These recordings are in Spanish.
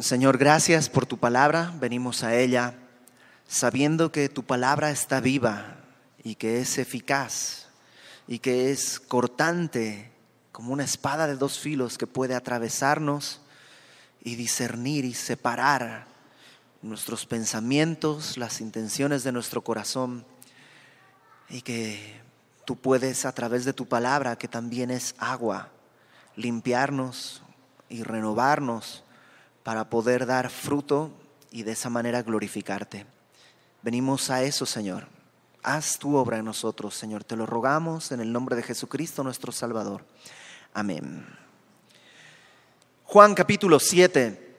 Señor, gracias por tu palabra. Venimos a ella sabiendo que tu palabra está viva y que es eficaz y que es cortante como una espada de dos filos que puede atravesarnos y discernir y separar nuestros pensamientos, las intenciones de nuestro corazón y que tú puedes a través de tu palabra, que también es agua, limpiarnos y renovarnos para poder dar fruto y de esa manera glorificarte. Venimos a eso, Señor. Haz tu obra en nosotros, Señor. Te lo rogamos en el nombre de Jesucristo nuestro Salvador. Amén. Juan capítulo 7.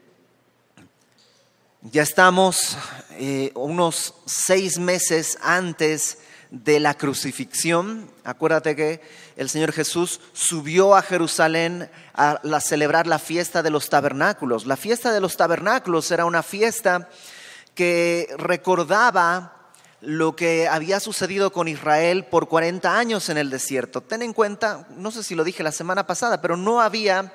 Ya estamos eh, unos seis meses antes de la crucifixión. Acuérdate que el Señor Jesús subió a Jerusalén a, celebrar la fiesta de los tabernáculos. La fiesta de los tabernáculos era una fiesta que recordaba lo que había sucedido con Israel por 40 años en el desierto. Ten en cuenta, no sé si lo dije la semana pasada, pero no había,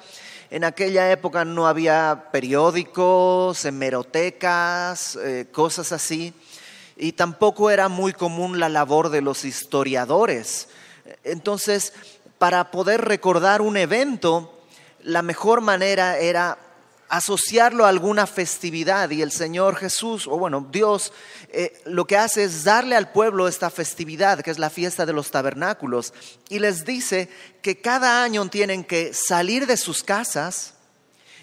en aquella época no había periódicos, hemerotecas, eh, cosas así y tampoco era muy común la labor de los historiadores. Entonces, para poder recordar un evento, la mejor manera era asociarlo a alguna festividad y el Señor Jesús, o bueno, Dios, eh, lo que hace es darle al pueblo esta festividad, que es la fiesta de los tabernáculos, y les dice que cada año tienen que salir de sus casas,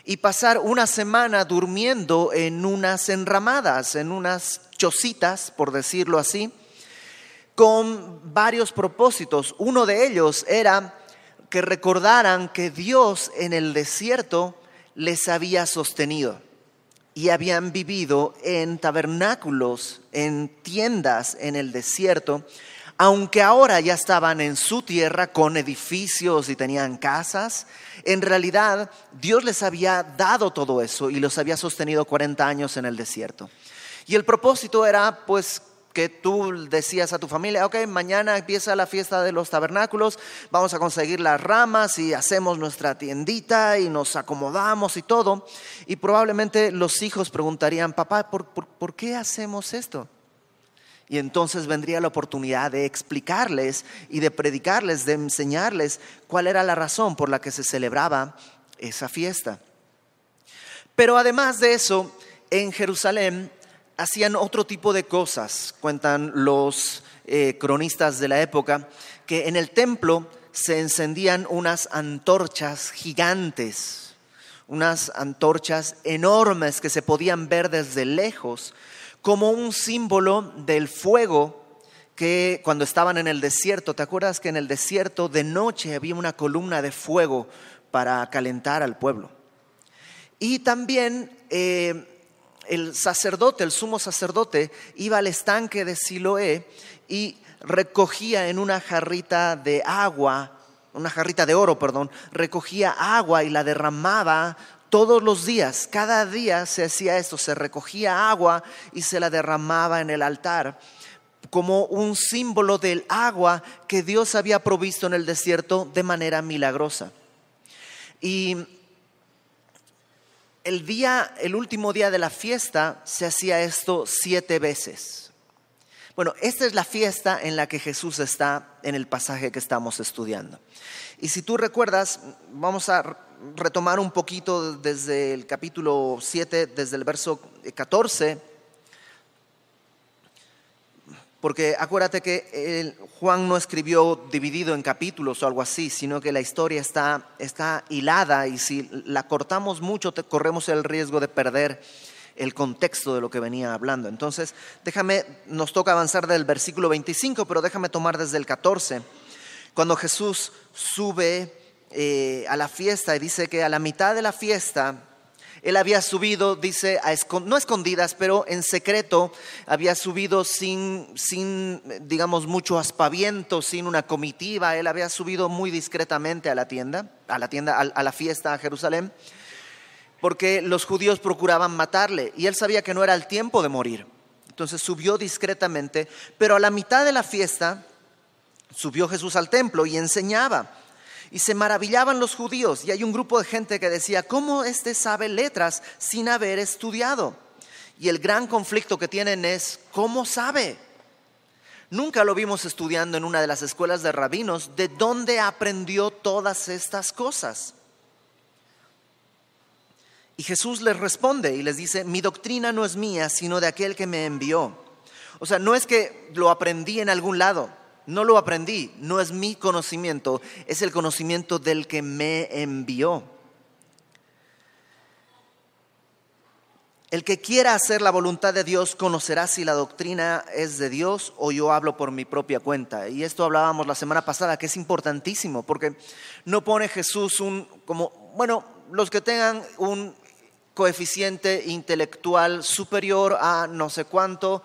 y pasar una semana durmiendo en unas enramadas, en unas chocitas, por decirlo así, con varios propósitos. Uno de ellos era que recordaran que Dios en el desierto les había sostenido y habían vivido en tabernáculos, en tiendas en el desierto, aunque ahora ya estaban en su tierra con edificios y tenían casas, en realidad Dios les había dado todo eso y los había sostenido 40 años en el desierto. Y el propósito era pues que tú decías a tu familia, ok, mañana empieza la fiesta de los tabernáculos, vamos a conseguir las ramas y hacemos nuestra tiendita y nos acomodamos y todo. Y probablemente los hijos preguntarían, papá, ¿por, por qué hacemos esto? Y entonces vendría la oportunidad de explicarles y de predicarles, de enseñarles cuál era la razón por la que se celebraba esa fiesta. Pero además de eso, en Jerusalén hacían otro tipo de cosas, cuentan los eh, cronistas de la época, que en el templo se encendían unas antorchas gigantes, unas antorchas enormes que se podían ver desde lejos como un símbolo del fuego que cuando estaban en el desierto, ¿te acuerdas que en el desierto de noche había una columna de fuego para calentar al pueblo? Y también eh, el sacerdote, el sumo sacerdote, iba al estanque de Siloé y recogía en una jarrita de agua, una jarrita de oro, perdón, recogía agua y la derramaba todos los días, cada día se hacía esto, se recogía agua y se la derramaba en el altar como un símbolo del agua que Dios había provisto en el desierto de manera milagrosa. Y el día, el último día de la fiesta, se hacía esto siete veces. Bueno, esta es la fiesta en la que Jesús está en el pasaje que estamos estudiando. Y si tú recuerdas, vamos a retomar un poquito desde el capítulo 7, desde el verso 14, eh, porque acuérdate que Juan no escribió dividido en capítulos o algo así, sino que la historia está, está hilada y si la cortamos mucho corremos el riesgo de perder el contexto de lo que venía hablando. Entonces, déjame, nos toca avanzar del versículo 25, pero déjame tomar desde el 14. Cuando Jesús sube eh, a la fiesta y dice que a la mitad de la fiesta él había subido, dice, a no escondidas, pero en secreto, había subido sin, sin, digamos, mucho aspaviento, sin una comitiva, él había subido muy discretamente a la tienda, a la tienda, a la fiesta a Jerusalén, porque los judíos procuraban matarle y él sabía que no era el tiempo de morir. Entonces subió discretamente, pero a la mitad de la fiesta subió Jesús al templo y enseñaba. Y se maravillaban los judíos y hay un grupo de gente que decía, ¿cómo este sabe letras sin haber estudiado? Y el gran conflicto que tienen es, ¿cómo sabe? Nunca lo vimos estudiando en una de las escuelas de rabinos de dónde aprendió todas estas cosas. Y Jesús les responde y les dice, mi doctrina no es mía, sino de aquel que me envió. O sea, no es que lo aprendí en algún lado no lo aprendí, no es mi conocimiento, es el conocimiento del que me envió. El que quiera hacer la voluntad de Dios conocerá si la doctrina es de Dios o yo hablo por mi propia cuenta. Y esto hablábamos la semana pasada, que es importantísimo, porque no pone Jesús un, como, bueno, los que tengan un coeficiente intelectual superior a no sé cuánto,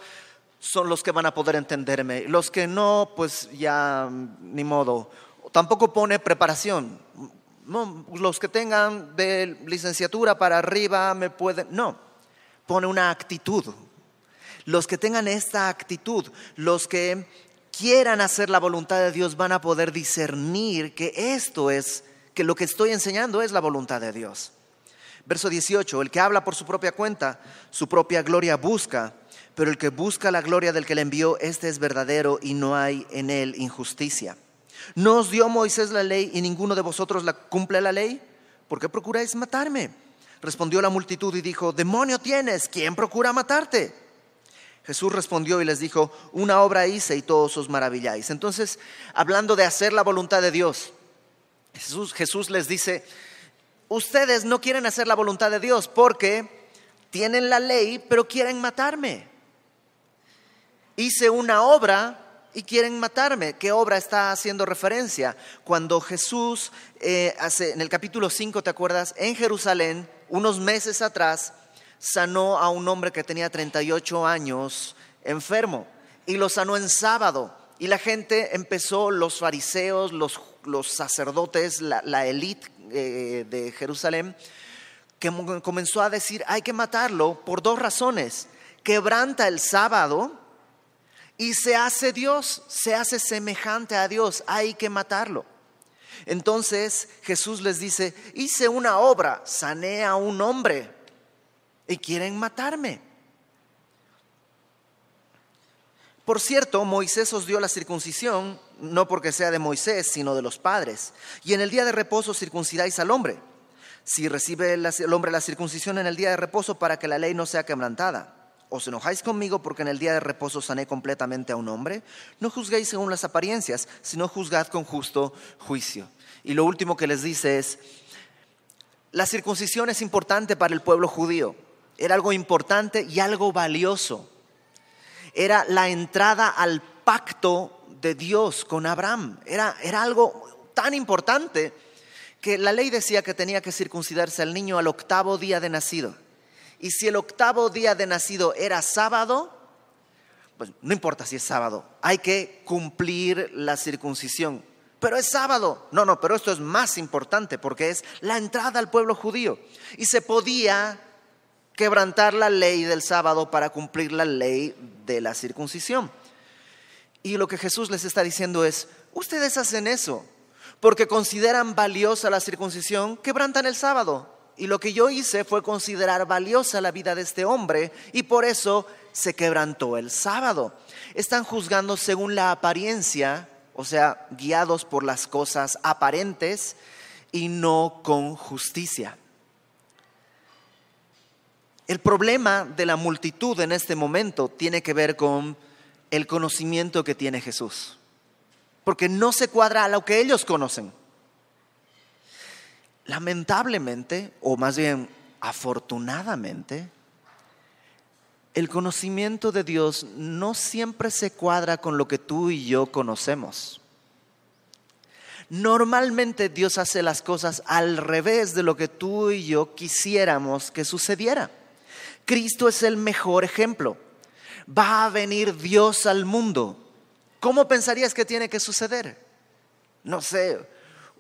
son los que van a poder entenderme. Los que no, pues ya mm, ni modo. Tampoco pone preparación. los que tengan de licenciatura para arriba me pueden... No, pone una actitud. Los que tengan esta actitud, los que quieran hacer la voluntad de Dios van a poder discernir que esto es, que lo que estoy enseñando es la voluntad de Dios. Verso 18, el que habla por su propia cuenta, su propia gloria busca pero el que busca la gloria del que le envió, este es verdadero y no hay en él injusticia. ¿No os dio Moisés la ley y ninguno de vosotros la cumple la ley? ¿Por qué procuráis matarme? Respondió la multitud y dijo, demonio tienes, ¿quién procura matarte? Jesús respondió y les dijo, una obra hice y todos os maravilláis. Entonces, hablando de hacer la voluntad de Dios, Jesús les dice, ustedes no quieren hacer la voluntad de Dios porque tienen la ley, pero quieren matarme hice una obra y quieren matarme. ¿Qué obra está haciendo referencia? Cuando Jesús, eh, hace, en el capítulo 5, ¿te acuerdas? En Jerusalén, unos meses atrás, sanó a un hombre que tenía 38 años enfermo y lo sanó en sábado. Y la gente empezó, los fariseos, los, sacerdotes, la élite eh, de Jerusalén, que comenzó a decir, hay que matarlo por dos razones. Quebranta el sábado y se hace Dios, se hace semejante a Dios, hay que matarlo. Entonces Jesús les dice, hice una obra, sané a un hombre y quieren matarme. Por cierto, Moisés os dio la circuncisión, no porque sea de Moisés, sino de los padres. Y en el día de reposo circuncidáis al hombre, si recibe el hombre la circuncisión en el día de reposo para que la ley no sea quebrantada. ¿Os enojáis conmigo porque en el día de reposo sané completamente a un hombre? No juzguéis según las apariencias, sino juzgad con justo juicio. Y lo último que les dice es, la circuncisión es importante para el pueblo judío. Era algo importante y algo valioso. Era la entrada al pacto de Dios con Abraham. Era, era algo tan importante que la ley decía que tenía que circuncidarse al niño al octavo día de nacido. Y si el octavo día de nacido era sábado, pues no importa si es sábado, hay que cumplir la circuncisión. Pero es sábado. No, no, pero esto es más importante porque es la entrada al pueblo judío. Y se podía quebrantar la ley del sábado para cumplir la ley de la circuncisión. Y lo que Jesús les está diciendo es, ustedes hacen eso porque consideran valiosa la circuncisión, quebrantan el sábado. Y lo que yo hice fue considerar valiosa la vida de este hombre y por eso se quebrantó el sábado. Están juzgando según la apariencia, o sea, guiados por las cosas aparentes y no con justicia. El problema de la multitud en este momento tiene que ver con el conocimiento que tiene Jesús, porque no se cuadra a lo que ellos conocen. Lamentablemente, o más bien afortunadamente, el conocimiento de Dios no siempre se cuadra con lo que tú y yo conocemos. Normalmente Dios hace las cosas al revés de lo que tú y yo quisiéramos que sucediera. Cristo es el mejor ejemplo. Va a venir Dios al mundo. ¿Cómo pensarías que tiene que suceder? No sé,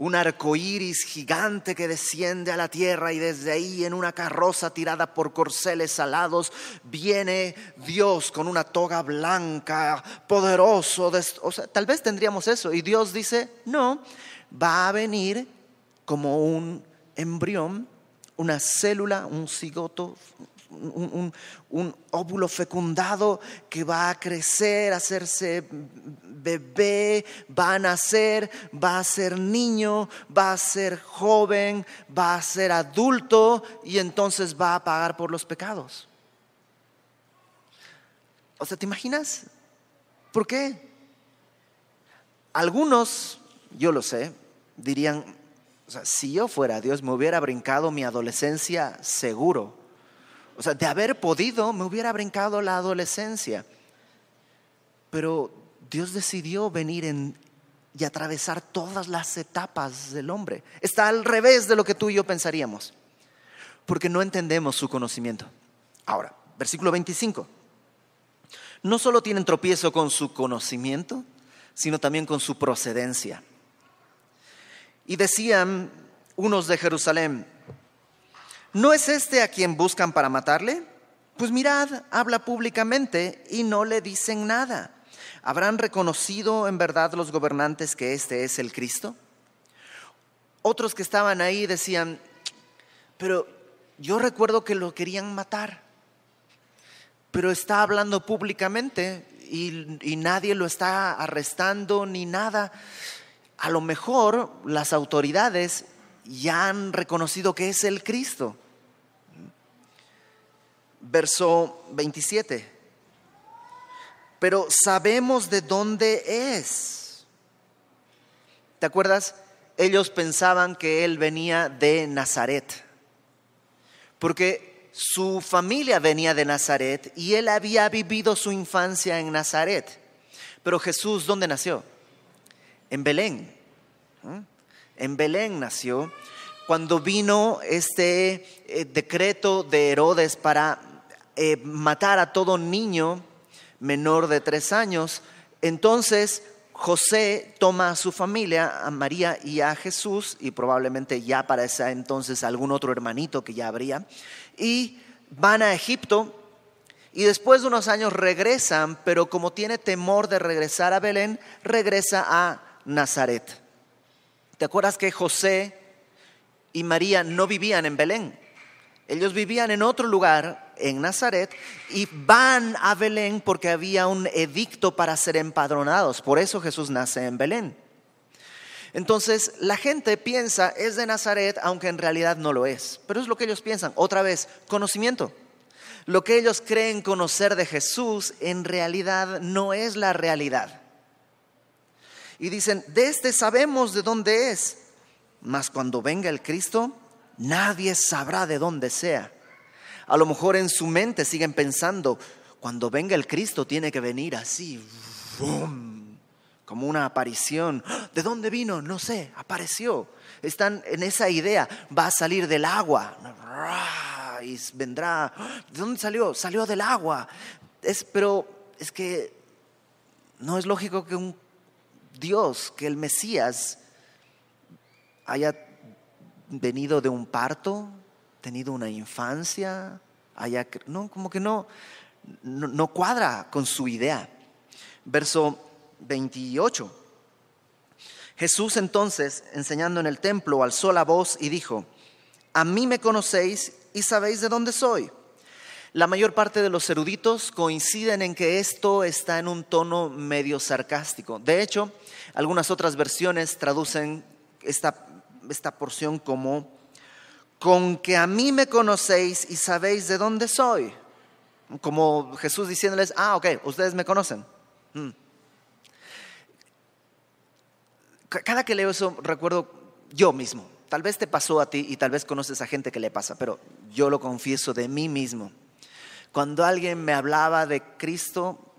un arco iris gigante que desciende a la tierra y desde ahí en una carroza tirada por corceles alados viene Dios con una toga blanca, poderoso. O sea, tal vez tendríamos eso. Y Dios dice, no, va a venir como un embrión, una célula, un cigoto, un, óvulo fecundado que va a crecer, hacerse bebé, va a nacer, va a ser niño, va a ser joven, va a ser adulto y entonces va a pagar por los pecados. O sea, ¿te imaginas? ¿Por qué? Algunos, yo lo sé, dirían, si yo fuera Dios me hubiera brincado mi adolescencia seguro o sea, de haber podido, me hubiera brincado la adolescencia. Pero Dios decidió venir y atravesar todas las etapas del hombre. Está al revés de lo que tú y yo pensaríamos, porque no entendemos su conocimiento. Ahora, versículo 25. No solo tienen tropiezo con su conocimiento, sino también con su procedencia. Y decían unos de Jerusalén, ¿No es este a quien buscan para matarle? Pues mirad, habla públicamente y no le dicen nada. ¿Habrán reconocido en verdad los gobernantes que este es el Cristo? Otros que estaban ahí decían, pero yo recuerdo que lo querían matar, pero está hablando públicamente y, y nadie lo está arrestando ni nada. A lo mejor las autoridades ya han reconocido que es el Cristo verso 27. Pero sabemos de dónde es. ¿Te acuerdas? Ellos pensaban que él venía de Nazaret, porque su familia venía de Nazaret y él había vivido su infancia en Nazaret. Pero Jesús, ¿dónde nació? En Belén. ¿eh? En Belén nació cuando vino este eh, decreto de Herodes para eh, matar a todo niño menor de tres años. Entonces José toma a su familia, a María y a Jesús, y probablemente ya para ese entonces algún otro hermanito que ya habría, y van a Egipto. Y después de unos años regresan, pero como tiene temor de regresar a Belén, regresa a Nazaret. ¿Te acuerdas que José y María no vivían en Belén? Ellos vivían en otro lugar en Nazaret y van a Belén porque había un edicto para ser empadronados. Por eso Jesús nace en Belén. Entonces la gente piensa es de Nazaret, aunque en realidad no lo es. Pero es lo que ellos piensan. Otra vez, conocimiento. Lo que ellos creen conocer de Jesús en realidad no es la realidad. Y dicen, de este sabemos de dónde es. Mas cuando venga el Cristo, nadie sabrá de dónde sea a lo mejor en su mente siguen pensando, cuando venga el Cristo tiene que venir así, como una aparición. ¿De dónde vino? No sé, apareció. Están en esa idea, va a salir del agua. Y vendrá. ¿De dónde salió? Salió del agua. Es, pero es que no es lógico que un Dios, que el Mesías, haya venido de un parto, tenido una infancia, no, como que no, no, cuadra con su idea. Verso 28. Jesús entonces, enseñando en el templo, alzó la voz y dijo, a mí me conocéis y sabéis de dónde soy. La mayor parte de los eruditos coinciden en que esto está en un tono medio sarcástico. De hecho, algunas otras versiones traducen esta, esta porción como con que a mí me conocéis y sabéis de dónde soy. Como Jesús diciéndoles, ah, ok, ustedes me conocen. Mm. Cada que leo eso recuerdo yo mismo. Tal vez te pasó a ti y tal vez conoces a gente que le pasa, pero yo lo confieso de mí mismo. Cuando alguien me hablaba de Cristo,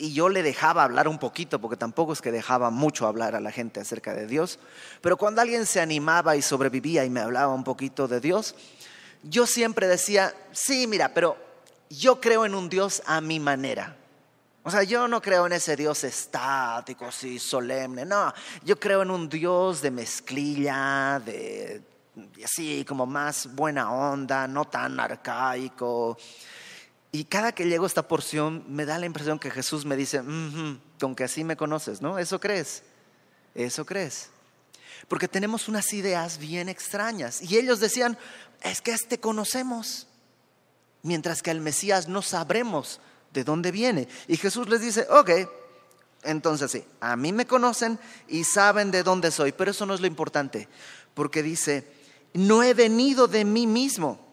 y yo le dejaba hablar un poquito, porque tampoco es que dejaba mucho hablar a la gente acerca de Dios, pero cuando alguien se animaba y sobrevivía y me hablaba un poquito de Dios, yo siempre decía, sí, mira, pero yo creo en un Dios a mi manera. O sea, yo no creo en ese Dios estático, así, solemne, no, yo creo en un Dios de mezclilla, de así como más buena onda, no tan arcaico. Y cada que llego a esta porción me da la impresión que Jesús me dice, aunque con que así me conoces, ¿no? ¿Eso crees? ¿Eso crees? Porque tenemos unas ideas bien extrañas. Y ellos decían, es que este conocemos, mientras que al Mesías no sabremos de dónde viene. Y Jesús les dice, ok, entonces sí, a mí me conocen y saben de dónde soy, pero eso no es lo importante, porque dice, no he venido de mí mismo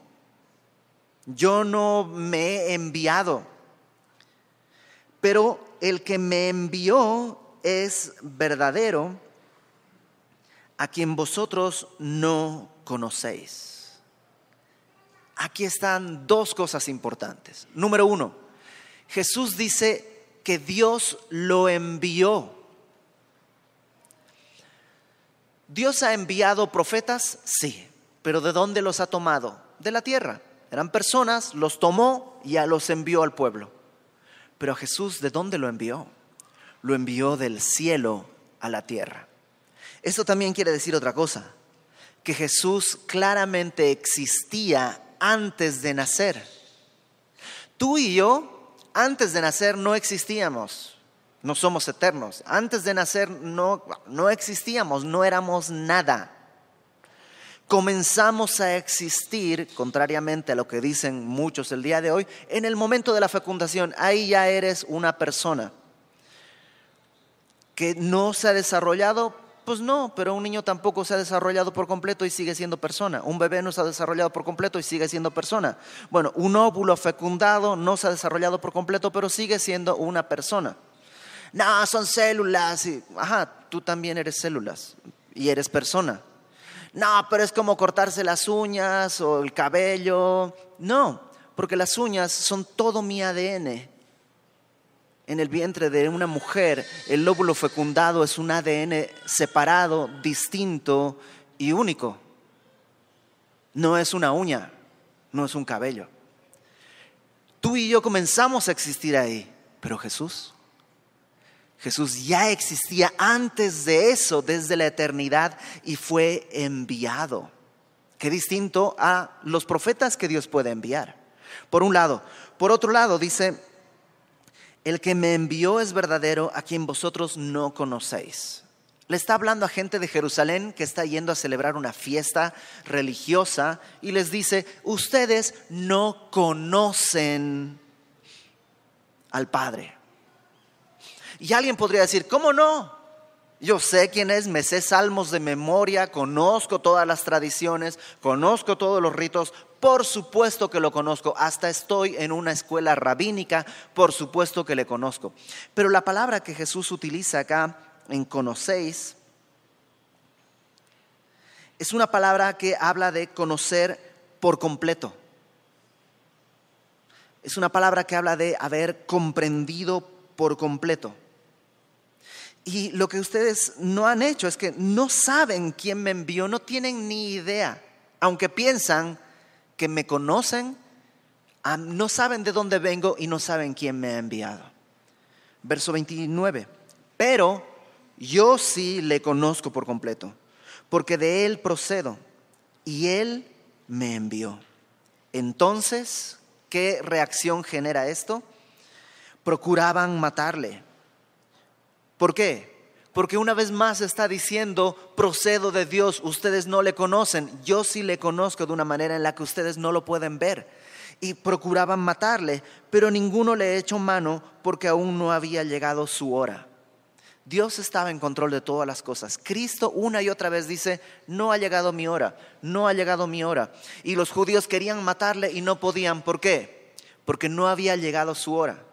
yo no me he enviado, pero el que me envió es verdadero, a quien vosotros no conocéis. Aquí están dos cosas importantes. Número uno, Jesús dice que Dios lo envió. Dios ha enviado profetas, sí, pero ¿de dónde los ha tomado? De la tierra. Eran personas, los tomó y a los envió al pueblo. Pero Jesús, ¿de dónde lo envió? Lo envió del cielo a la tierra. Eso también quiere decir otra cosa, que Jesús claramente existía antes de nacer. Tú y yo, antes de nacer, no existíamos no somos eternos. Antes de nacer no, existíamos, no éramos nada comenzamos a existir, contrariamente a lo que dicen muchos el día de hoy, en el momento de la fecundación. Ahí ya eres una persona que no se ha desarrollado. Pues no, pero un niño tampoco se ha desarrollado por completo y sigue siendo persona. Un bebé no se ha desarrollado por completo y sigue siendo persona. Bueno, un óvulo fecundado no se ha desarrollado por completo, pero sigue siendo una persona. No, son células. ajá, tú también eres células y eres persona no, pero es como cortarse las uñas o el cabello. No, porque las uñas son todo mi ADN. En el vientre de una mujer, el lóbulo fecundado es un ADN separado, distinto y único. No es una uña, no es un cabello. Tú y yo comenzamos a existir ahí, pero Jesús Jesús ya existía antes de eso, desde la eternidad, y fue enviado. Qué distinto a los profetas que Dios puede enviar. Por un lado. Por otro lado, dice, el que me envió es verdadero, a quien vosotros no conocéis. Le está hablando a gente de Jerusalén que está yendo a celebrar una fiesta religiosa y les dice, ustedes no conocen al Padre. Y alguien podría decir, ¿cómo no? Yo sé quién es, me sé salmos de memoria, conozco todas las tradiciones, conozco todos los ritos, por supuesto que lo conozco, hasta estoy en una escuela rabínica, por supuesto que le conozco. Pero la palabra que Jesús utiliza acá en conocéis es una palabra que habla de conocer por completo. Es una palabra que habla de haber comprendido por completo. Y lo que ustedes no han hecho es que no saben quién me envió, no tienen ni idea, aunque piensan que me conocen, ah, no saben de dónde vengo y no saben quién me ha enviado. Verso 29, pero yo sí le conozco por completo, porque de él procedo y él me envió. Entonces, ¿qué reacción genera esto? Procuraban matarle ¿Por qué? Porque una vez más está diciendo, procedo de Dios, ustedes no le conocen, yo sí le conozco de una manera en la que ustedes no lo pueden ver. Y procuraban matarle, pero ninguno le echó mano porque aún no había llegado su hora. Dios estaba en control de todas las cosas. Cristo una y otra vez dice, no ha llegado mi hora, no ha llegado mi hora. Y los judíos querían matarle y no podían. ¿Por qué? Porque no había llegado su hora.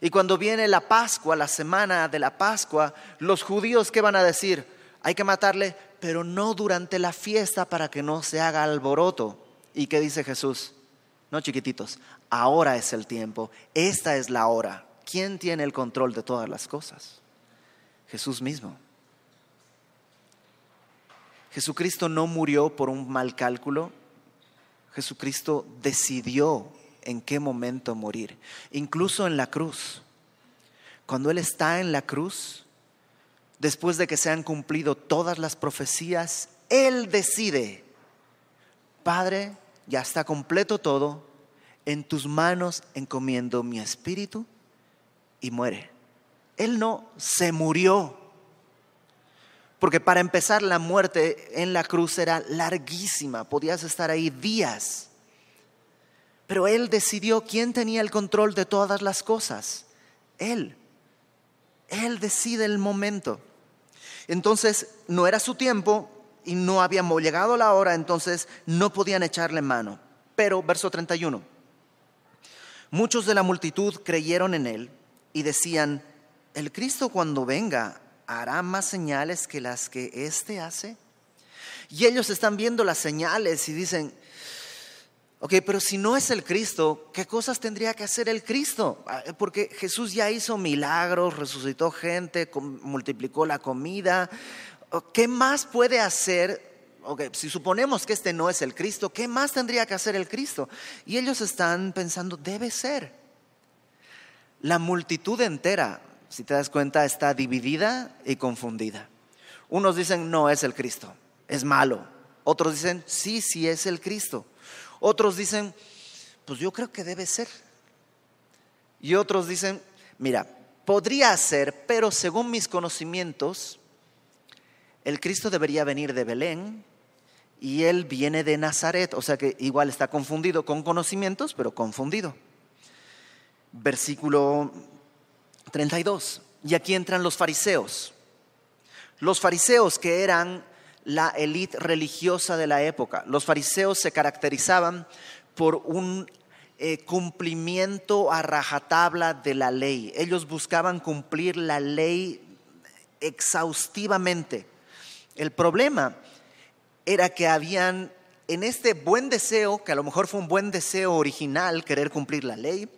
Y cuando viene la Pascua, la semana de la Pascua, los judíos que van a decir, hay que matarle, pero no durante la fiesta para que no se haga alboroto. ¿Y qué dice Jesús? No, chiquititos, ahora es el tiempo, esta es la hora. ¿Quién tiene el control de todas las cosas? Jesús mismo. Jesucristo no murió por un mal cálculo, Jesucristo decidió en qué momento morir, incluso en la cruz. Cuando Él está en la cruz, después de que se han cumplido todas las profecías, Él decide, Padre, ya está completo todo, en tus manos encomiendo mi espíritu y muere. Él no se murió. Porque para empezar la muerte en la cruz era larguísima, podías estar ahí días. Pero él decidió quién tenía el control de todas las cosas. Él. Él decide el momento. Entonces, no era su tiempo y no habíamos llegado a la hora, entonces no podían echarle mano. Pero, verso 31, muchos de la multitud creyeron en él y decían, el Cristo cuando venga hará más señales que las que éste hace. Y ellos están viendo las señales y dicen, Ok, pero si no es el Cristo, ¿qué cosas tendría que hacer el Cristo? Ah, porque Jesús ya hizo milagros, resucitó gente, multiplicó la comida. Oh, ¿Qué más puede hacer? si suponemos que este no es el Cristo, ¿qué más tendría que hacer el Cristo? Y ellos están pensando, debe ser. La multitud entera, si te das cuenta, está dividida y confundida. Unos dicen, no es el Cristo, es malo. Otros dicen, sí, sí es el Cristo. Otros dicen, pues yo creo que debe ser. Y otros dicen, mira, podría ser, pero según mis conocimientos, el Cristo debería venir de Belén y él viene de Nazaret. O sea que igual está confundido con conocimientos, pero confundido. Versículo 32. Y aquí entran los fariseos. Los fariseos que eran la élite religiosa de la época. Los fariseos se caracterizaban por un eh, cumplimiento a rajatabla de la ley. Ellos buscaban cumplir la ley exhaustivamente. El problema era que habían en este buen deseo, que a lo mejor fue un buen deseo original, querer cumplir la ley,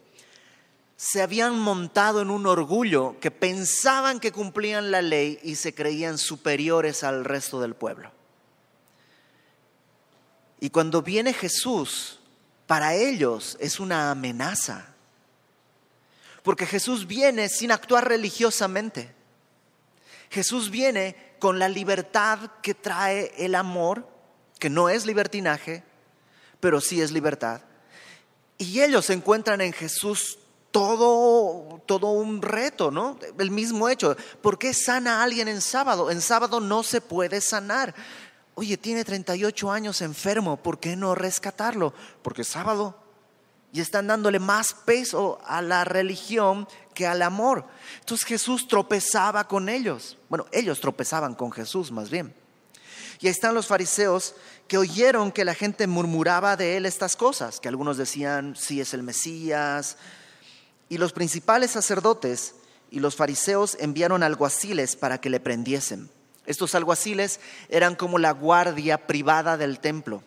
se habían montado en un orgullo que pensaban que cumplían la ley y se creían superiores al resto del pueblo. Y cuando viene Jesús, para ellos es una amenaza. Porque Jesús viene sin actuar religiosamente. Jesús viene con la libertad que trae el amor, que no es libertinaje, pero sí es libertad. Y ellos se encuentran en Jesús todo, todo un reto, ¿no? El mismo hecho. ¿Por qué sana a alguien en sábado? En sábado no se puede sanar. Oye, tiene 38 años enfermo, ¿por qué no rescatarlo? Porque es sábado. Y están dándole más peso a la religión que al amor. Entonces Jesús tropezaba con ellos. Bueno, ellos tropezaban con Jesús más bien. Y ahí están los fariseos que oyeron que la gente murmuraba de él estas cosas, que algunos decían, si sí, es el Mesías, y los principales sacerdotes y los fariseos enviaron alguaciles para que le prendiesen. Estos alguaciles eran como la guardia privada del templo.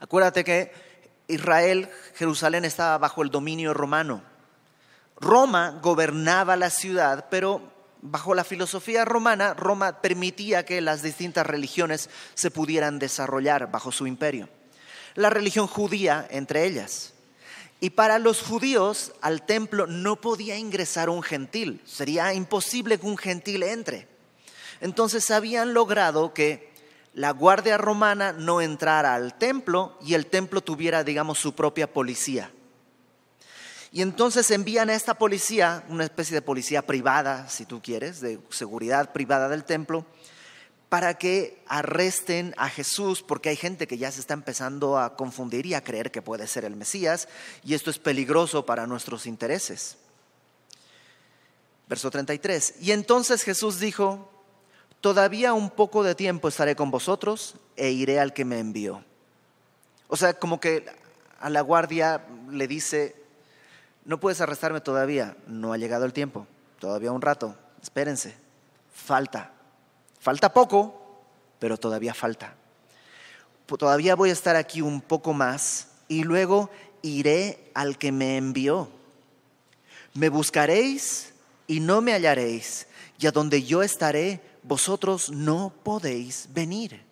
Acuérdate que Israel, Jerusalén estaba bajo el dominio romano. Roma gobernaba la ciudad, pero bajo la filosofía romana, Roma permitía que las distintas religiones se pudieran desarrollar bajo su imperio. La religión judía entre ellas. Y para los judíos al templo no podía ingresar un gentil, sería imposible que un gentil entre. Entonces habían logrado que la guardia romana no entrara al templo y el templo tuviera, digamos, su propia policía. Y entonces envían a esta policía, una especie de policía privada, si tú quieres, de seguridad privada del templo, para que arresten a Jesús, porque hay gente que ya se está empezando a confundir y a creer que puede ser el Mesías, y esto es peligroso para nuestros intereses. Verso 33. Y entonces Jesús dijo, todavía un poco de tiempo estaré con vosotros e iré al que me envió. O sea, como que a la guardia le dice, no puedes arrestarme todavía, no ha llegado el tiempo, todavía un rato, espérense, falta, Falta poco, pero todavía falta. Todavía voy a estar aquí un poco más y luego iré al que me envió. Me buscaréis y no me hallaréis, y a donde yo estaré, vosotros no podéis venir.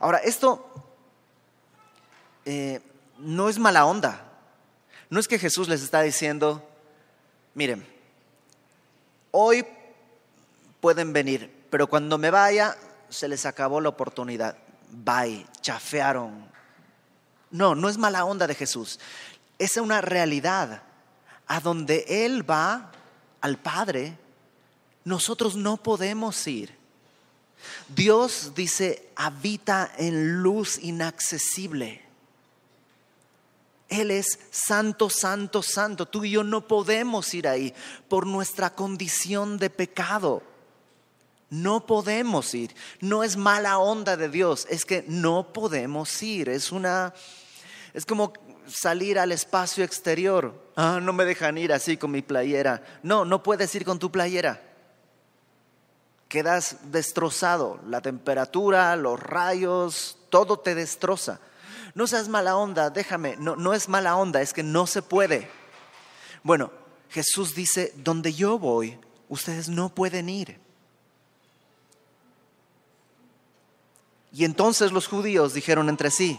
Ahora, esto eh, no es mala onda. No es que Jesús les está diciendo, miren, hoy pueden venir, pero cuando me vaya, se les acabó la oportunidad. Bye, chafearon. No, no es mala onda de Jesús. Es una realidad. A donde Él va, al Padre, nosotros no podemos ir. Dios dice, habita en luz inaccesible. Él es santo, santo, santo. Tú y yo no podemos ir ahí por nuestra condición de pecado. No podemos ir. No es mala onda de Dios, es que no podemos ir. Es una es como salir al espacio exterior. Ah, no me dejan ir así con mi playera. No, no puedes ir con tu playera. Quedas destrozado, la temperatura, los rayos, todo te destroza. No seas mala onda, déjame, no, no es mala onda, es que no se puede. Bueno, Jesús dice, donde yo voy, ustedes no pueden ir. Y entonces los judíos dijeron entre sí,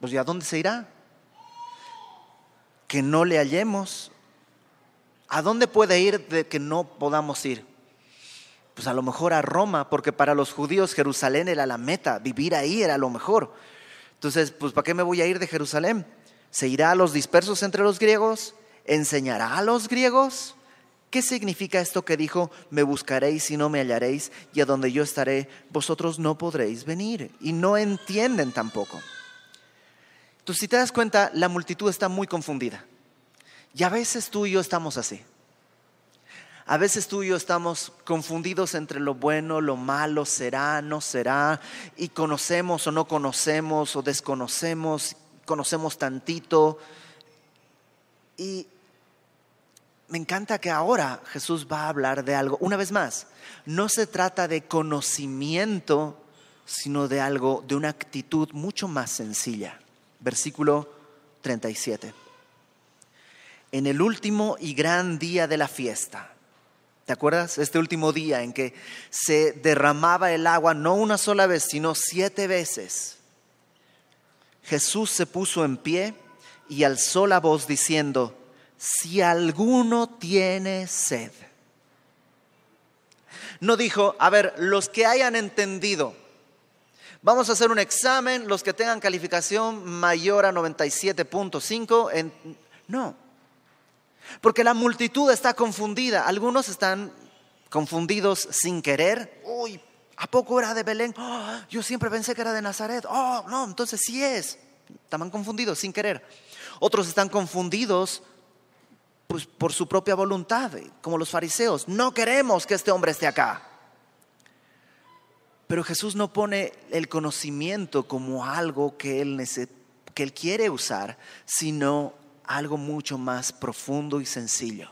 pues ¿y a dónde se irá? Que no le hallemos. ¿A dónde puede ir de que no podamos ir? Pues a lo mejor a Roma, porque para los judíos Jerusalén era la meta, vivir ahí era lo mejor. Entonces, pues ¿para qué me voy a ir de Jerusalén? Se irá a los dispersos entre los griegos, enseñará a los griegos ¿Qué significa esto que dijo, me buscaréis y no me hallaréis, y a donde yo estaré, vosotros no podréis venir? Y no entienden tampoco. Tú si te das cuenta, la multitud está muy confundida. Y a veces tú y yo estamos así. A veces tú y yo estamos confundidos entre lo bueno, lo malo, será, no será, y conocemos o no conocemos, o desconocemos, conocemos tantito. Y me encanta que ahora Jesús va a hablar de algo. Una vez más, no se trata de conocimiento, sino de algo, de una actitud mucho más sencilla. Versículo 37. En el último y gran día de la fiesta, ¿te acuerdas? Este último día en que se derramaba el agua no una sola vez, sino siete veces. Jesús se puso en pie y alzó la voz diciendo, si alguno tiene sed. No dijo, a ver, los que hayan entendido, vamos a hacer un examen, los que tengan calificación mayor a 97.5, en... no, porque la multitud está confundida, algunos están confundidos sin querer, uy, ¿a poco era de Belén? ¡Ah! yo siempre pensé que era de Nazaret, oh, no, entonces sí es, estaban confundidos sin querer. Otros están confundidos pues, por su propia voluntad, como los fariseos. No queremos que este hombre esté acá. Pero Jesús no pone el conocimiento como algo que él, que él quiere usar, sino algo mucho más profundo y sencillo.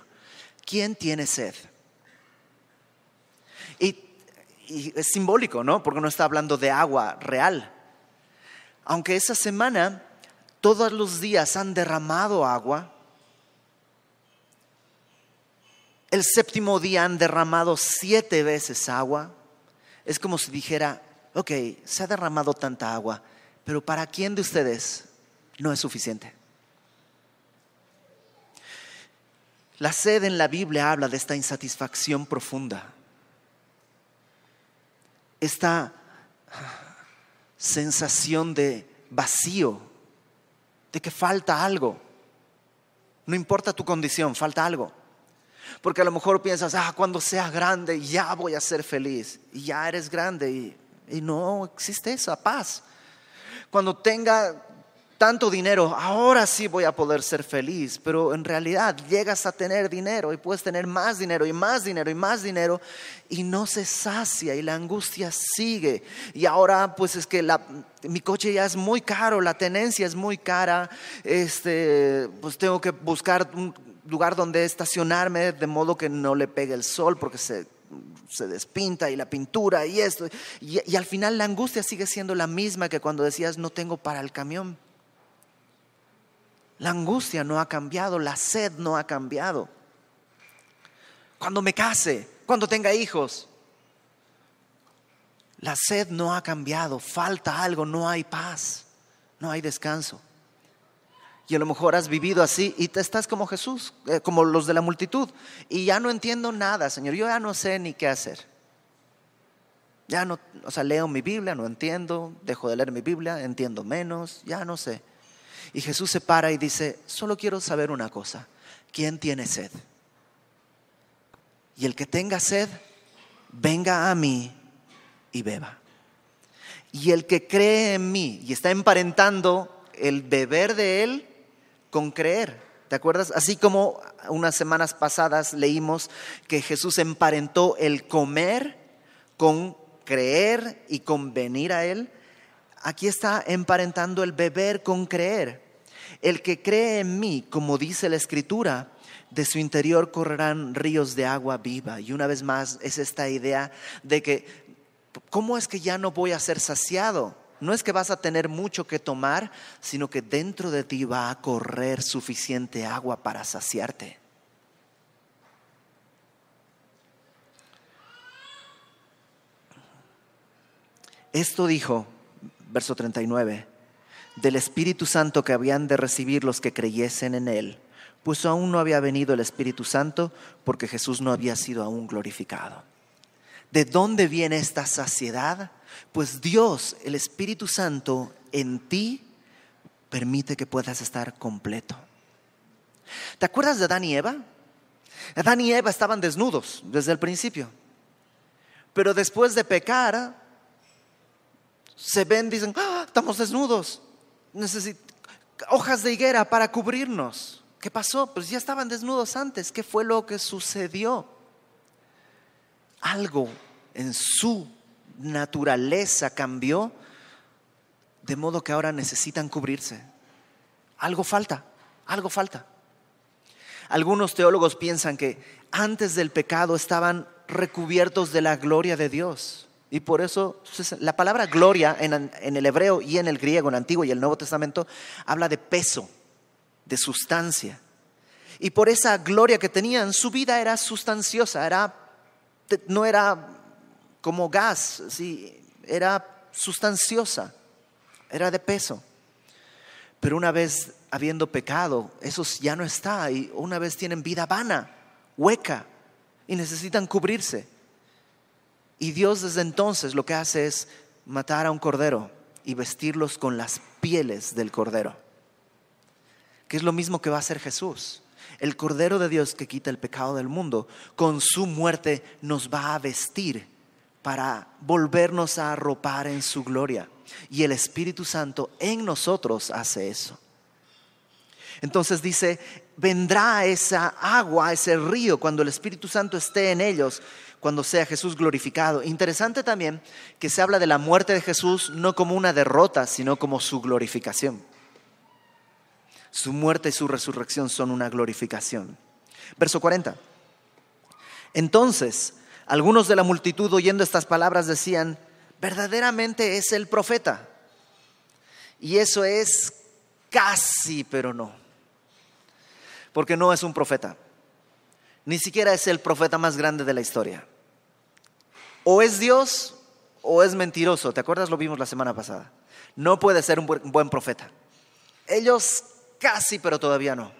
¿Quién tiene sed? Y, y, es simbólico, ¿no? Porque no está hablando de agua real. Aunque esa semana todos los días han derramado agua, El séptimo día han derramado siete veces agua. Es como si dijera, ok, se ha derramado tanta agua, pero ¿para quién de ustedes no es suficiente? La sed en la Biblia habla de esta insatisfacción profunda, esta sensación de vacío, de que falta algo. No importa tu condición, falta algo. Porque a lo mejor piensas, ah, cuando sea grande ya voy a ser feliz. Y ya eres grande y, y no existe esa paz. Cuando tenga tanto dinero, ahora sí voy a poder ser feliz, pero en realidad llegas a tener dinero y puedes tener más dinero y más dinero y más dinero y no se sacia y la angustia sigue. Y ahora pues es que la, mi coche ya es muy caro, la tenencia es muy cara, este, pues tengo que buscar lugar donde estacionarme de modo que no le pegue el sol porque se, despinta y la pintura y esto. y al final la angustia sigue siendo la misma que cuando decías no tengo para el camión. La angustia no ha cambiado, la sed no ha cambiado. Cuando me case, cuando tenga hijos, la sed no ha cambiado, falta algo, no hay paz, no hay descanso. Y a lo mejor has vivido así y te estás como Jesús, eh, como los de la multitud. Y ya no entiendo nada, Señor. Yo ya no sé ni qué hacer. Ya no, o sea, leo mi Biblia, no entiendo. Dejo de leer mi Biblia, entiendo menos. Ya no sé. Y Jesús se para y dice, solo quiero saber una cosa. ¿Quién tiene sed? Y el que tenga sed, venga a mí y beba. Y el que cree en mí y está emparentando el beber de él con creer. ¿Te acuerdas? Así como unas semanas pasadas leímos que Jesús emparentó el comer con creer y con venir a Él, aquí está emparentando el beber con creer. El que cree en mí, como dice la Escritura, de su interior correrán ríos de agua viva. Y una vez más es esta idea de que, ¿cómo es que ya no voy a ser saciado? no es que vas a tener mucho que tomar, sino que dentro de ti va a correr suficiente agua para saciarte. Esto dijo, verso 39, del Espíritu Santo que habían de recibir los que creyesen en Él, pues aún no había venido el Espíritu Santo porque Jesús no había sido aún glorificado. ¿De dónde viene esta saciedad? Pues Dios, el Espíritu Santo, en ti permite que puedas estar completo. ¿Te acuerdas de Adán y Eva? Adán y Eva estaban desnudos desde el principio. Pero después de pecar, se ven, dicen, ah, estamos desnudos. Necesito hojas de higuera para cubrirnos. ¿Qué pasó? Pues ya estaban desnudos antes. ¿Qué fue lo que sucedió? Algo en su naturaleza cambió, de modo que ahora necesitan cubrirse. Algo falta, algo falta. Algunos teólogos piensan que antes del pecado estaban recubiertos de la gloria de Dios. Y por eso pues, la palabra gloria en, el hebreo y en el griego, en el Antiguo y el Nuevo Testamento, habla de peso, de sustancia. Y por esa gloria que tenían, su vida era sustanciosa, era, no era como gas, sí, era sustanciosa, era de peso. Pero una vez habiendo pecado, esos ya no está y una vez tienen vida vana, hueca y necesitan cubrirse. Y Dios desde entonces lo que hace es matar a un cordero y vestirlos con las pieles del cordero, que es lo mismo que va a hacer Jesús. El Cordero de Dios que quita el pecado del mundo, con su muerte nos va a vestir para volvernos a arropar en su gloria. Y el Espíritu Santo en nosotros hace eso. Entonces dice, vendrá esa agua, ese río, cuando el Espíritu Santo esté en ellos, cuando sea Jesús glorificado. Interesante también que se habla de la muerte de Jesús no como una derrota, sino como su glorificación. Su muerte y su resurrección son una glorificación. Verso 40. Entonces, algunos de la multitud oyendo estas palabras decían, verdaderamente es el profeta. Y eso es casi, pero no. Porque no es un profeta. Ni siquiera es el profeta más grande de la historia. O es Dios o es mentiroso. ¿Te acuerdas? Lo vimos la semana pasada. No puede ser un buen profeta. Ellos casi, pero todavía no.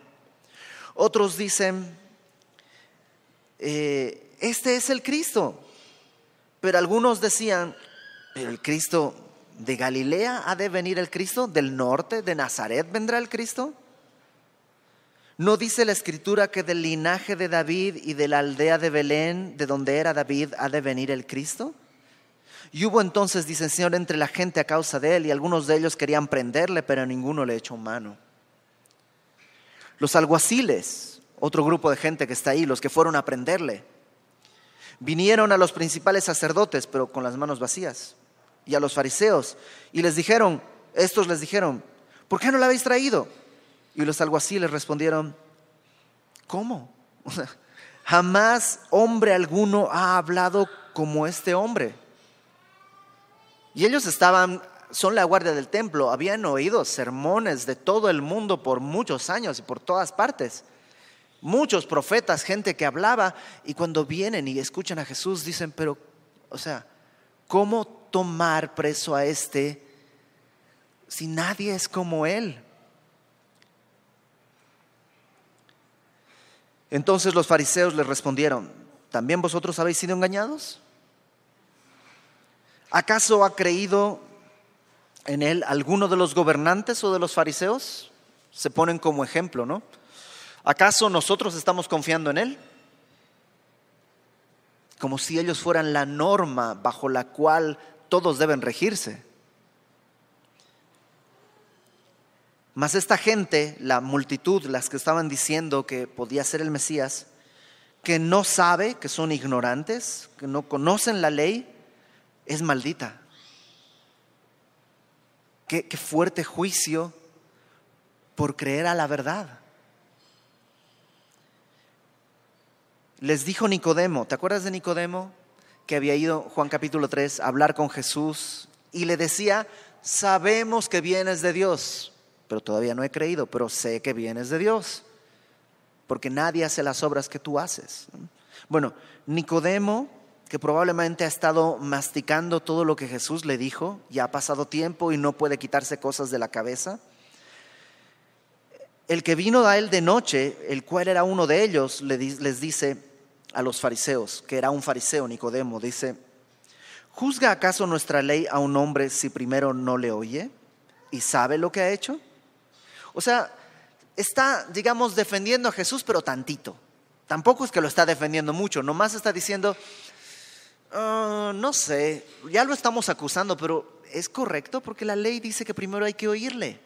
Otros dicen, eh, este es el Cristo. Pero algunos decían, el Cristo de Galilea ha de venir el Cristo, del norte, de Nazaret vendrá el Cristo. ¿No dice la escritura que del linaje de David y de la aldea de Belén, de donde era David, ha de venir el Cristo? Y hubo entonces disensión entre la gente a causa de él, y algunos de ellos querían prenderle, pero ninguno le echó mano. Los alguaciles, otro grupo de gente que está ahí, los que fueron a prenderle, Vinieron a los principales sacerdotes, pero con las manos vacías, y a los fariseos, y les dijeron, estos les dijeron, ¿por qué no la habéis traído? Y los alguaciles respondieron, ¿cómo? Jamás hombre alguno ha hablado como este hombre. Y ellos estaban, son la guardia del templo, habían oído sermones de todo el mundo por muchos años y por todas partes muchos profetas, gente que hablaba, y cuando vienen y escuchan a Jesús dicen, pero, o sea, ¿cómo tomar preso a este si nadie es como él? Entonces los fariseos les respondieron, ¿también vosotros habéis sido engañados? ¿Acaso ha creído en él alguno de los gobernantes o de los fariseos? Se ponen como ejemplo, ¿no? ¿Acaso nosotros estamos confiando en Él? Como si ellos fueran la norma bajo la cual todos deben regirse. Mas esta gente, la multitud, las que estaban diciendo que podía ser el Mesías, que no sabe, que son ignorantes, que no conocen la ley, es maldita. Qué, qué fuerte juicio por creer a la verdad. les dijo Nicodemo, ¿te acuerdas de Nicodemo? Que había ido Juan capítulo 3 a hablar con Jesús y le decía, sabemos que vienes de Dios, pero todavía no he creído, pero sé que vienes de Dios, porque nadie hace las obras que tú haces. Bueno, Nicodemo, que probablemente ha estado masticando todo lo que Jesús le dijo, ya ha pasado tiempo y no puede quitarse cosas de la cabeza, el que vino a él de noche, el cual era uno de ellos, les dice, a los fariseos, que era un fariseo Nicodemo, dice, ¿juzga acaso nuestra ley a un hombre si primero no le oye y sabe lo que ha hecho? O sea, está, digamos, defendiendo a Jesús, pero tantito. Tampoco es que lo está defendiendo mucho, nomás está diciendo, ah, no sé, ya lo estamos acusando, pero es correcto porque la ley dice que primero hay que oírle.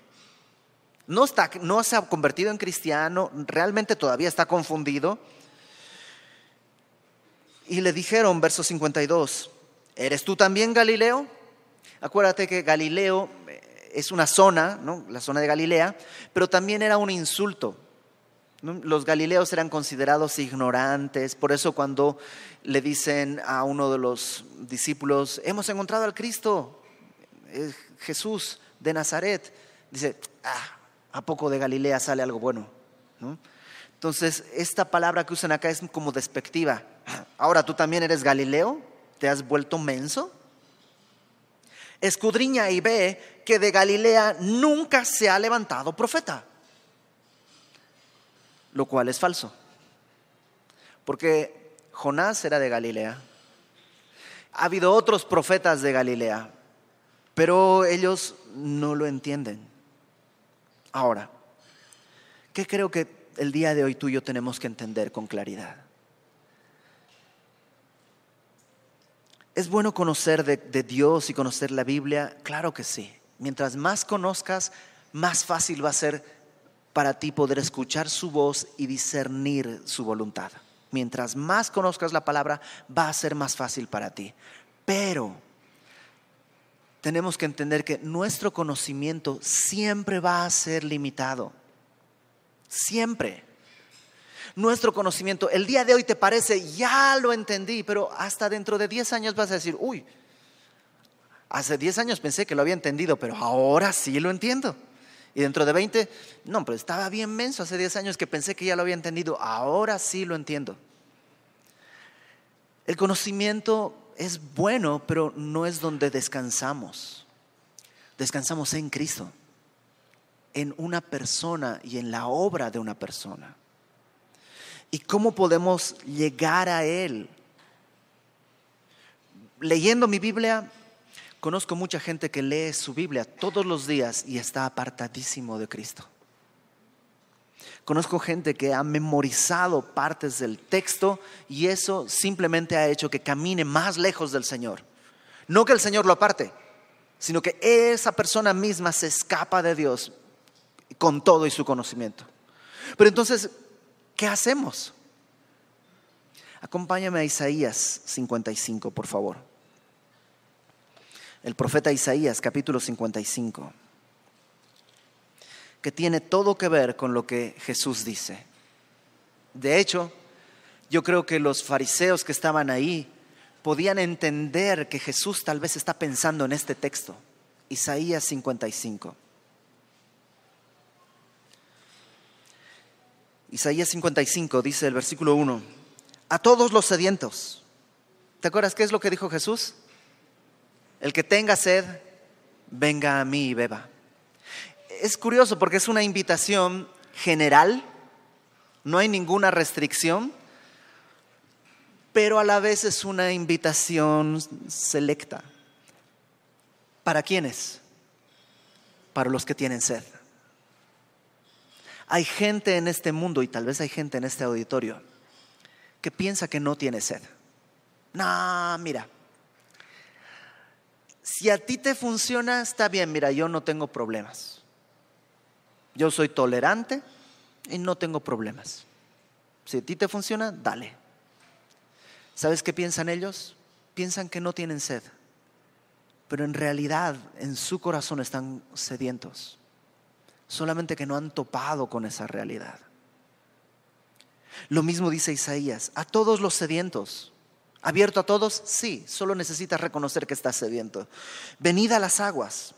No, está, no se ha convertido en cristiano, realmente todavía está confundido y le dijeron, verso 52, ¿eres tú también Galileo? Acuérdate que Galileo eh, es una zona, ¿no? la zona de Galilea, pero también era un insulto. Los galileos eran considerados ignorantes, por eso cuando le dicen a uno de los discípulos, hemos encontrado al Cristo, eh, Jesús de Nazaret, dice, ah, ¿a poco de Galilea sale algo bueno? Entonces, esta palabra que usan acá es como despectiva. Ahora, ¿tú también eres Galileo? ¿Te has vuelto menso? Escudriña y ve que de Galilea nunca se ha levantado profeta, lo cual es falso, porque Jonás era de Galilea. Ha habido otros profetas de Galilea, pero ellos no lo entienden. Ahora, ¿qué creo que el día de hoy tú y yo tenemos que entender con claridad? ¿Es bueno conocer de, Dios y conocer la Biblia? Claro que sí. Mientras más conozcas, más fácil va a ser para ti poder escuchar su voz y discernir su voluntad. Mientras más conozcas la palabra, va a ser más fácil para ti. Pero tenemos que entender que nuestro conocimiento siempre va a ser limitado. Siempre nuestro conocimiento. El día de hoy te parece, ya lo entendí, pero hasta dentro de 10 años vas a decir, uy, hace 10 años pensé que lo había entendido, pero ahora sí lo entiendo. Y dentro de 20, no, pero estaba bien menso hace 10 años que pensé que ya lo había entendido, ahora sí lo entiendo. El conocimiento es bueno, pero no es donde descansamos. Descansamos en Cristo, en una persona y en la obra de una persona y cómo podemos llegar a Él. Leyendo mi Biblia, conozco mucha gente que lee su Biblia todos los días y está apartadísimo de Cristo. Conozco gente que ha memorizado partes del texto y eso simplemente ha hecho que camine más lejos del Señor. No que el Señor lo aparte, sino que esa persona misma se escapa de Dios con todo y su conocimiento. Pero entonces ¿Qué hacemos? Acompáñame a Isaías 55, por favor. El profeta Isaías, capítulo 55, que tiene todo que ver con lo que Jesús dice. De hecho, yo creo que los fariseos que estaban ahí podían entender que Jesús tal vez está pensando en este texto, Isaías 55. Isaías 55 dice el versículo 1, a todos los sedientos. ¿Te acuerdas qué es lo que dijo Jesús? El que tenga sed, venga a mí y beba. Es curioso porque es una invitación general, no hay ninguna restricción, pero a la vez es una invitación selecta. ¿Para quiénes? Para los que tienen sed. Hay gente en este mundo y tal vez hay gente en este auditorio que piensa que no tiene sed. No, mira, si a ti te funciona, está bien, mira, yo no tengo problemas. Yo soy tolerante y no tengo problemas. Si a ti te funciona, dale. ¿Sabes qué piensan ellos? Piensan que no tienen sed, pero en realidad en su corazón están sedientos solamente que no han topado con esa realidad. Lo mismo dice Isaías, a todos los sedientos. ¿Abierto a todos? Sí, solo necesitas reconocer que estás sediento. Venid a las aguas.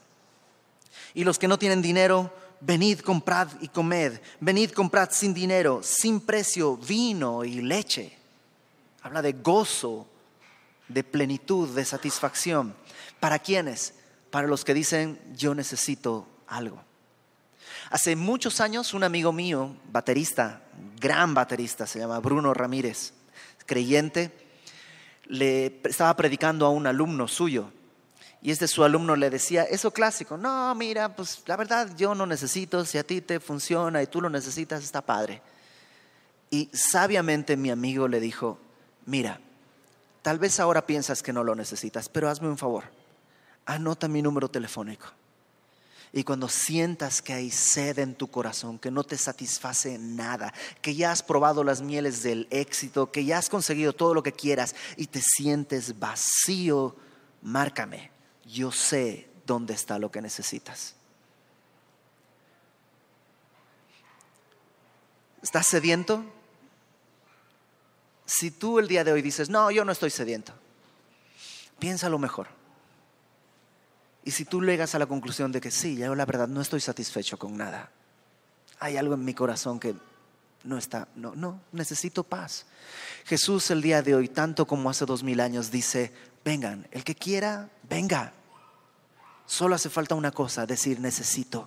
Y los que no tienen dinero, venid, comprad y comed. Venid, comprad sin dinero, sin precio, vino y leche. Habla de gozo, de plenitud, de satisfacción. ¿Para quiénes? Para los que dicen, yo necesito algo. Hace muchos años un amigo mío, baterista, gran baterista, se llama Bruno Ramírez, creyente, le estaba predicando a un alumno suyo. Y este su alumno le decía, eso clásico, no, mira, pues la verdad yo no necesito, si a ti te funciona y tú lo necesitas, está padre. Y sabiamente mi amigo le dijo, mira, tal vez ahora piensas que no lo necesitas, pero hazme un favor, anota mi número telefónico. Y cuando sientas que hay sed en tu corazón, que no te satisface nada, que ya has probado las mieles del éxito, que ya has conseguido todo lo que quieras y te sientes vacío, márcame. Yo sé dónde está lo que necesitas. ¿Estás sediento? Si tú el día de hoy dices, no, yo no estoy sediento, piénsalo mejor. Y si tú llegas a la conclusión de que sí, yo la verdad no estoy satisfecho con nada. Hay algo en mi corazón que no está, no, no, necesito paz. Jesús el día de hoy, tanto como hace dos mil años, dice, vengan, el que quiera, venga. Solo hace falta una cosa, decir necesito.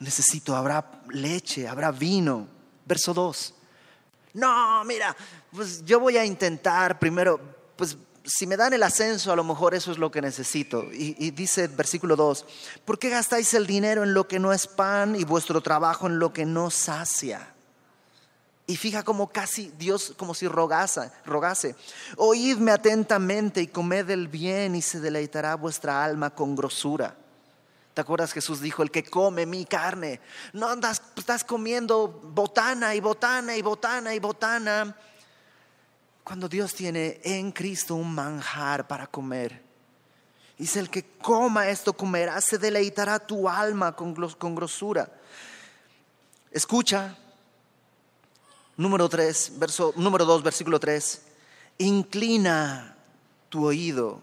Necesito, habrá leche, habrá vino. Verso 2. No, mira, pues yo voy a intentar primero, pues si me dan el ascenso, a lo mejor eso es lo que necesito. Y, y dice versículo 2, ¿por qué gastáis el dinero en lo que no es pan y vuestro trabajo en lo que no sacia? Y fija como casi Dios, como si rogase, rogase, oídme atentamente y comed el bien y se deleitará vuestra alma con grosura. ¿Te acuerdas Jesús dijo, el que come mi carne, no andas, estás comiendo botana y botana y botana y botana cuando Dios tiene en Cristo un manjar para comer. Dice, el que coma esto comerá, se deleitará tu alma con, grosura. Escucha, número 3, verso, número 2, versículo 3. Inclina tu oído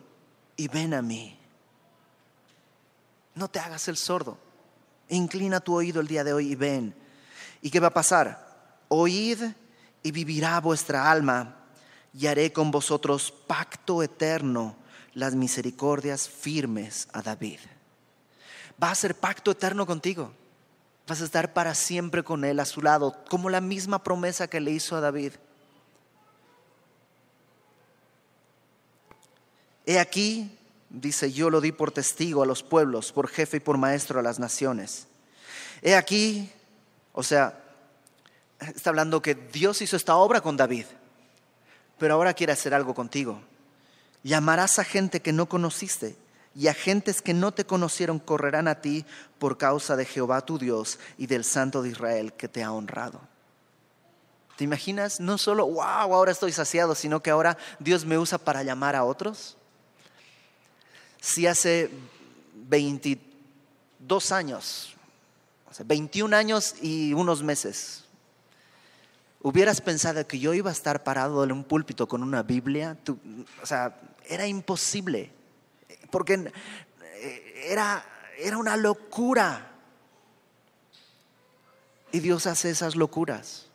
y ven a mí. No te hagas el sordo. Inclina tu oído el día de hoy y ven. ¿Y qué va a pasar? Oíd y vivirá vuestra alma y haré con vosotros pacto eterno, las misericordias firmes a David. Va a ser pacto eterno contigo. Vas a estar para siempre con él a su lado, como la misma promesa que le hizo a David. He aquí, dice, yo lo di por testigo a los pueblos, por jefe y por maestro a las naciones. He aquí, o sea, está hablando que Dios hizo esta obra con David pero ahora quiere hacer algo contigo. Llamarás a gente que no conociste, y a gentes que no te conocieron correrán a ti por causa de Jehová tu Dios y del Santo de Israel que te ha honrado. ¿Te imaginas? No solo, wow, ahora estoy saciado, sino que ahora Dios me usa para llamar a otros. Si hace 22 años, 21 años y unos meses, hubieras pensado que yo iba a estar parado en un púlpito con una Biblia, o sea, era imposible, porque eh, era, era una locura. Y Dios hace esas locuras.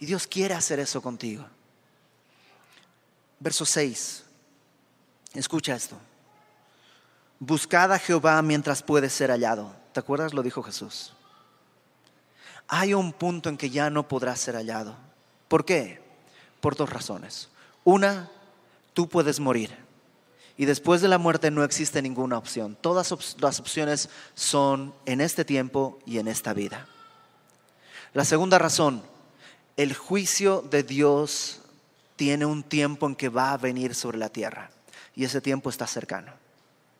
Y Dios quiere hacer eso contigo. Verso 6. Escucha esto. Buscad a Jehová mientras puede ser hallado. ¿Te acuerdas? Lo dijo Jesús hay un punto en que ya no podrás ser hallado. ¿Por qué? Por dos razones. Una, tú puedes morir. Y después de la muerte no existe ninguna opción. Todas las opciones son en este tiempo y en esta vida. La segunda razón, el juicio de Dios tiene un tiempo en que va a venir sobre la tierra. Y ese tiempo está cercano.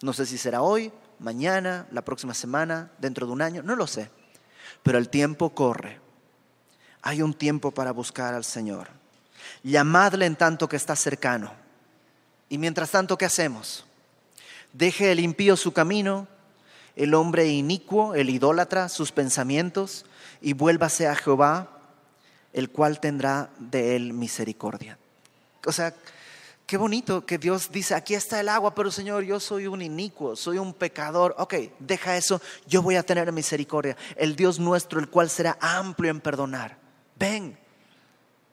No sé si será hoy, mañana, la próxima semana, dentro de un año, no lo sé. Pero el tiempo corre. Hay un tiempo para buscar al Señor. Llamadle en tanto que está cercano. Y mientras tanto, ¿qué hacemos? Deje el impío su camino, el hombre inicuo, el idólatra, sus pensamientos, y vuélvase a Jehová, el cual tendrá de él misericordia. O sea, Qué bonito que Dios dice, aquí está el agua, pero Señor, yo soy un inicuo, soy un pecador. Ok, deja eso, yo voy a tener misericordia. El Dios nuestro, el cual será amplio en perdonar. Ven,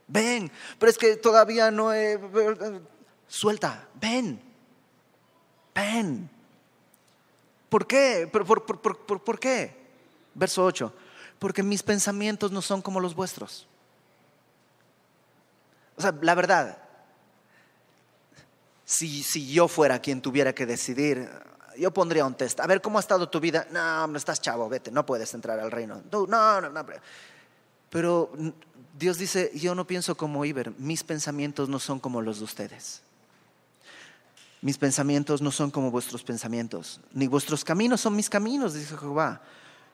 ven, pero es que todavía no he... Suelta, ven, ven. ¿Por qué? ¿Por, por qué? Verso 8, porque mis pensamientos no son como los vuestros. O sea, la verdad, si, si yo fuera quien tuviera que decidir, yo pondría un test. A ver, ¿cómo ha estado tu vida? No, no estás chavo, vete, no puedes entrar al reino. No, no, no. Pero Dios dice, yo no pienso como Iber, mis pensamientos no son como los de ustedes. Mis pensamientos no son como vuestros pensamientos, ni vuestros caminos son mis caminos, dice Jehová.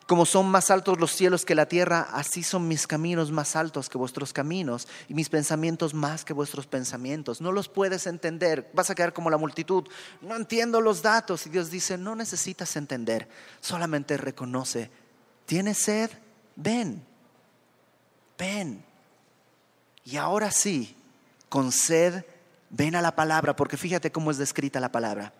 Como son más altos los cielos que la tierra, así son mis caminos más altos que vuestros caminos y mis pensamientos más que vuestros pensamientos. No los puedes entender, vas a quedar como la multitud. No entiendo los datos. Y Dios dice, no necesitas entender, solamente reconoce. ¿Tienes sed? Ven, ven. Y ahora sí, con sed, ven a la palabra, porque fíjate cómo es descrita la palabra.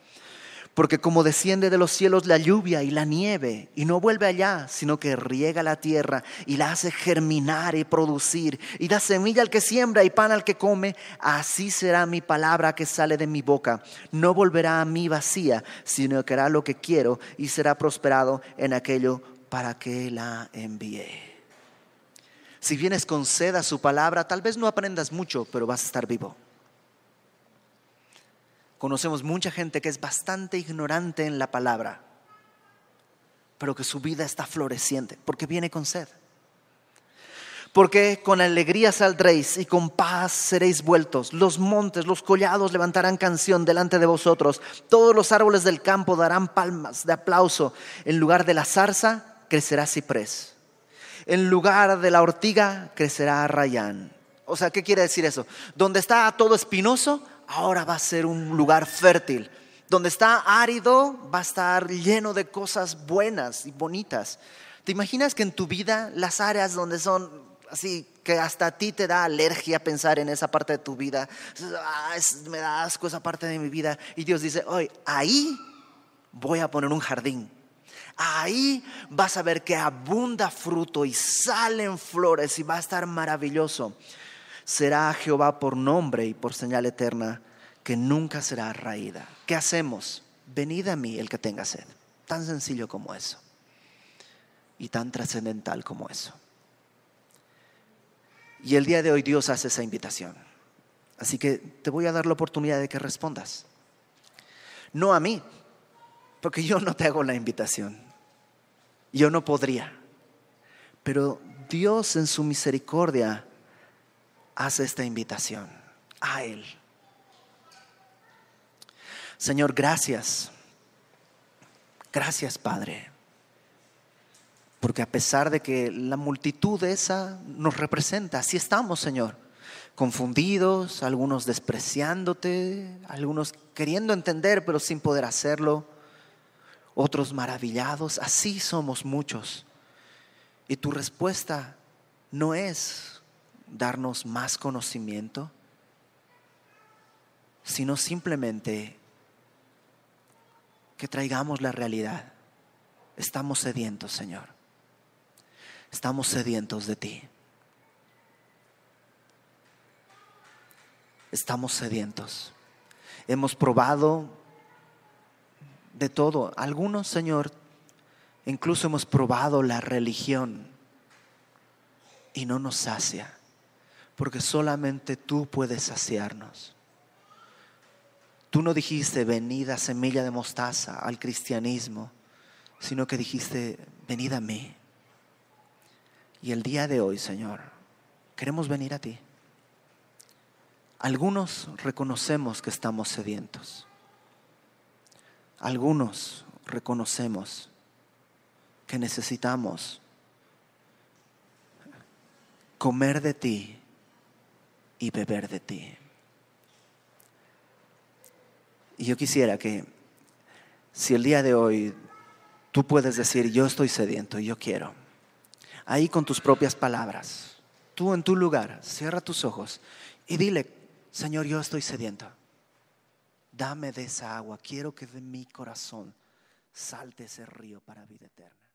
Porque como desciende de los cielos la lluvia y la nieve, y no vuelve allá, sino que riega la tierra y la hace germinar y producir, y da semilla al que siembra y pan al que come, así será mi palabra que sale de mi boca. No volverá a mí vacía, sino que hará lo que quiero y será prosperado en aquello para que la envié. Si vienes con sed a su palabra, tal vez no aprendas mucho, pero vas a estar vivo conocemos mucha gente que es bastante ignorante en la palabra, pero que su vida está floreciente, porque viene con sed. Porque con alegría saldréis y con paz seréis vueltos. Los montes, los collados levantarán canción delante de vosotros. Todos los árboles del campo darán palmas de aplauso. En lugar de la zarza crecerá ciprés. En lugar de la ortiga crecerá rayán. O sea, ¿qué quiere decir eso? Donde está todo espinoso, ahora va a ser un lugar fértil. Donde está árido va a estar lleno de cosas buenas y bonitas. ¿Te imaginas que en tu vida las áreas donde son así, que hasta a ti te da alergia pensar en esa parte de tu vida, ah, me da asco esa parte de mi vida, y Dios dice, hoy ahí voy a poner un jardín. Ahí vas a ver que abunda fruto y salen flores y va a estar maravilloso será a Jehová por nombre y por señal eterna que nunca será raída. ¿Qué hacemos? Venid a mí el que tenga sed. Tan sencillo como eso. Y tan trascendental como eso. Y el día de hoy Dios hace esa invitación. Así que te voy a dar la oportunidad de que respondas. No a mí, porque yo no te hago la invitación. Yo no podría. Pero Dios en su misericordia Haz esta invitación a Él. Señor, gracias. Gracias, Padre. Porque a pesar de que la multitud esa nos representa, así estamos, Señor. Confundidos, algunos despreciándote, algunos queriendo entender pero sin poder hacerlo, otros maravillados, así somos muchos. Y tu respuesta no es darnos más conocimiento, sino simplemente que traigamos la realidad. Estamos sedientos, Señor. Estamos sedientos de ti. Estamos sedientos. Hemos probado de todo. Algunos, Señor, incluso hemos probado la religión y no nos sacia porque solamente tú puedes saciarnos. Tú no dijiste, venida semilla de mostaza al cristianismo, sino que dijiste, venid a mí. Y el día de hoy, Señor, queremos venir a ti. Algunos reconocemos que estamos sedientos. Algunos reconocemos que necesitamos comer de ti y beber de ti. Y yo quisiera que si el día de hoy tú puedes decir, yo estoy sediento, Y yo quiero, ahí con tus propias palabras, tú en tu lugar, cierra tus ojos y dile, Señor, yo estoy sediento, dame de esa agua, quiero que de mi corazón salte ese río para vida eterna.